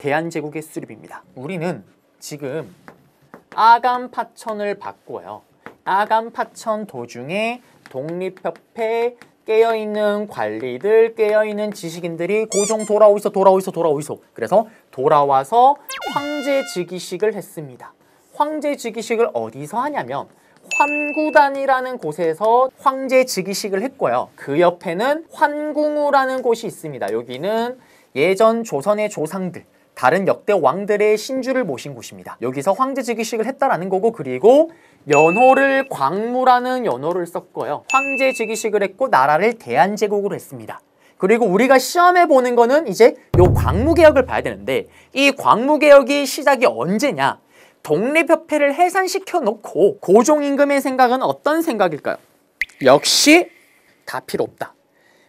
대한제국의 수립입니다. 우리는 지금 아간파천을 바꿔요. 아간파천 도중에 독립협회 깨어있는 관리들, 깨어있는 지식인들이 고종 돌아오이소, 돌아오이소, 돌아오이소. 그래서 돌아와서 황제 즉위식을 했습니다. 황제 즉위식을 어디서 하냐면 환구단이라는 곳에서 황제 즉위식을 했고요. 그 옆에는 환궁우라는 곳이 있습니다. 여기는 예전 조선의 조상들, 다른 역대 왕들의 신주를 모신 곳입니다. 여기서 황제 즉위식을 했다라는 거고 그리고 연호를 광무라는 연호를 썼고요. 황제 즉위식을 했고 나라를 대한제국으로 했습니다. 그리고 우리가 시험해 보는 거는 이제 요 광무개혁을 봐야 되는데 이 광무개혁이 시작이 언제냐? 독립협회를 해산시켜 놓고 고종 임금의 생각은 어떤 생각일까요? 역시 다 필요 없다.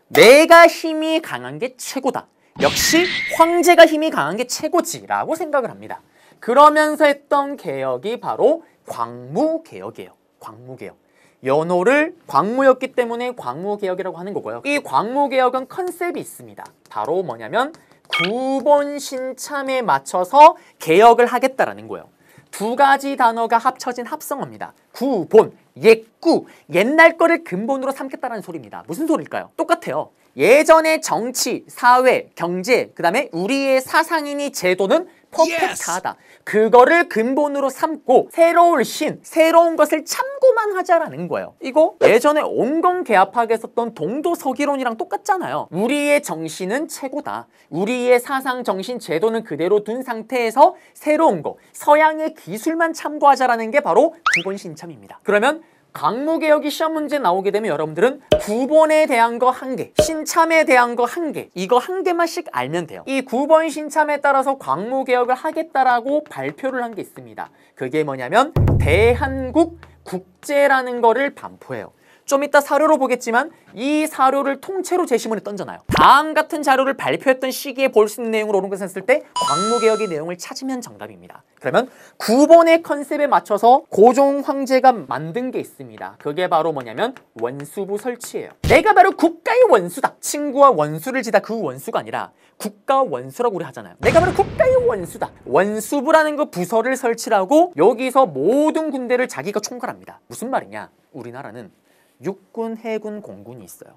내가 힘이 강한 게 최고다. 역시 황제가 힘이 강한 게 최고지라고 생각을 합니다. 그러면서 했던 개혁이 바로 광무개혁이에요. 광무개혁. 연호를 광무였기 때문에 광무개혁이라고 하는 거고요. 이 광무개혁은 컨셉이 있습니다. 바로 뭐냐면 구본 신참에 맞춰서 개혁을 하겠다라는 거예요. 두 가지 단어가 합쳐진 합성어입니다. 구본, 옛구, 옛날 거를 근본으로 삼겠다라는 소리입니다. 무슨 소리일까요? 똑같아요. 예전의 정치, 사회, 경제, 그 다음에 우리의 사상이니 제도는 퍼펙트하다. 그거를 근본으로 삼고 새로운 신, 새로운 것을 참고만 하자라는 거예요. 이거 예전에 온건개합학에 썼던 동도서기론이랑 똑같잖아요. 우리의 정신은 최고다. 우리의 사상, 정신, 제도는 그대로 둔 상태에서 새로운 거, 서양의 기술만 참고하자라는 게 바로 기본신참입니다. 그러면 강무개혁이 시험 문제 나오게 되면 여러분들은 구번에 대한 거 한 개, 신참에 대한 거 한 개, 이거 한 개만씩 알면 돼요. 이 9번 신참에 따라서 광무개혁을 하겠다라고 발표를 한 게 있습니다. 그게 뭐냐면 대한국 국제라는 거를 반포해요. 좀 이따 사료로 보겠지만 이 사료를 통째로 제시문에 던져놔요. 다음 같은 자료를 발표했던 시기에 볼 수 있는 내용으로 오른 것을 했을 때 광무개혁의 내용을 찾으면 정답입니다. 그러면 9번의 컨셉에 맞춰서 고종 황제가 만든 게 있습니다. 그게 바로 뭐냐면 원수부 설치예요. 내가 바로 국가의 원수다. 친구와 원수를 지다 그 원수가 아니라 국가 원수라고 우리 하잖아요. 내가 바로 국가의 원수다. 원수부라는 그 부서를 설치하고 여기서 모든 군대를 자기가 총괄합니다. 무슨 말이냐? 우리나라는 육군, 해군, 공군이 있어요.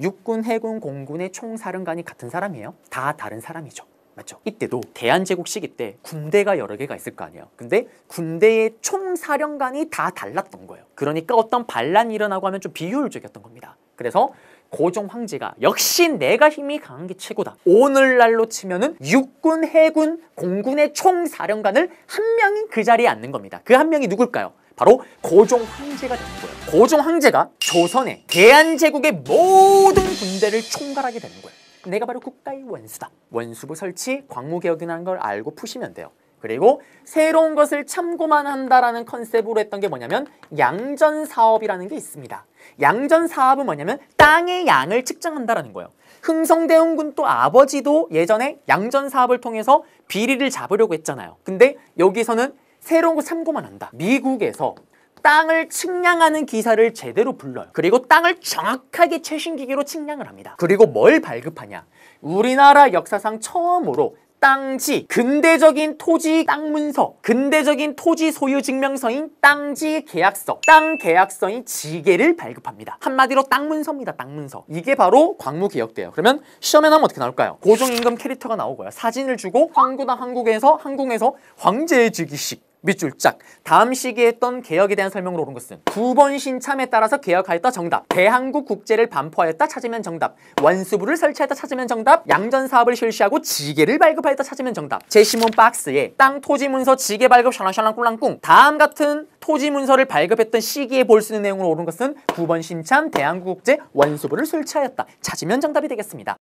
육군, 해군, 공군의 총사령관이 같은 사람이에요. 다 다른 사람이죠. 맞죠? 이때도 대한제국 시기 때 군대가 여러 개가 있을 거 아니에요. 근데 군대의 총사령관이 다 달랐던 거예요. 그러니까 어떤 반란이 일어나고 하면 좀 비효율적이었던 겁니다. 그래서 고종 황제가 역시 내가 힘이 강한 게 최고다. 오늘날로 치면은 육군, 해군, 공군의 총사령관을 한 명이 그 자리에 앉는 겁니다. 그 한 명이 누굴까요? 바로 고종 황제가 되는 거예요. 고종 황제가 조선의 대한제국의 모든 군대를 총괄하게 되는 거예요. 내가 바로 국가의 원수다. 원수부 설치, 광무개혁이라는 걸 알고 푸시면 돼요. 그리고 새로운 것을 참고만 한다라는 컨셉으로 했던 게 뭐냐면 양전 사업이라는 게 있습니다. 양전 사업은 뭐냐면 땅의 양을 측정한다라는 거예요. 흥성대원군 또 아버지도 예전에 양전 사업을 통해서 비리를 잡으려고 했잖아요. 근데 여기서는 새로운 거 참고만 한다. 미국에서 땅을 측량하는 기사를 제대로 불러요. 그리고 땅을 정확하게 최신 기기로 측량을 합니다. 그리고 뭘 발급하냐? 우리나라 역사상 처음으로 땅지, 근대적인 토지 땅문서, 근대적인 토지 소유 증명서인 땅지 계약서, 땅 계약서인 지계를 발급합니다. 한마디로 땅문서입니다, 땅문서. 이게 바로 광무개혁대예요. 그러면 시험에 나오면 어떻게 나올까요? 고정임금 캐릭터가 나오고요. 사진을 주고 황구나 한국에서, 한국에서 황제의 즉위식 밑줄 짝. 다음 시기에 했던 개혁에 대한 설명으로 오른 것은 두번 신참에 따라서 개혁하였다 정답. 대한국 국제를 반포하였다 찾으면 정답. 원수부를 설치하였다 찾으면 정답. 양전 사업을 실시하고 지게를 발급하였다 찾으면 정답. 제시문 박스에 땅 토지 문서 지게 발급 샤랑샤랑 꿀랑꿍. 다음 같은 토지 문서를 발급했던 시기에 볼 수 있는 내용으로 오른 것은 두번 신참 대한국 국제 원수부를 설치하였다. 찾으면 정답이 되겠습니다.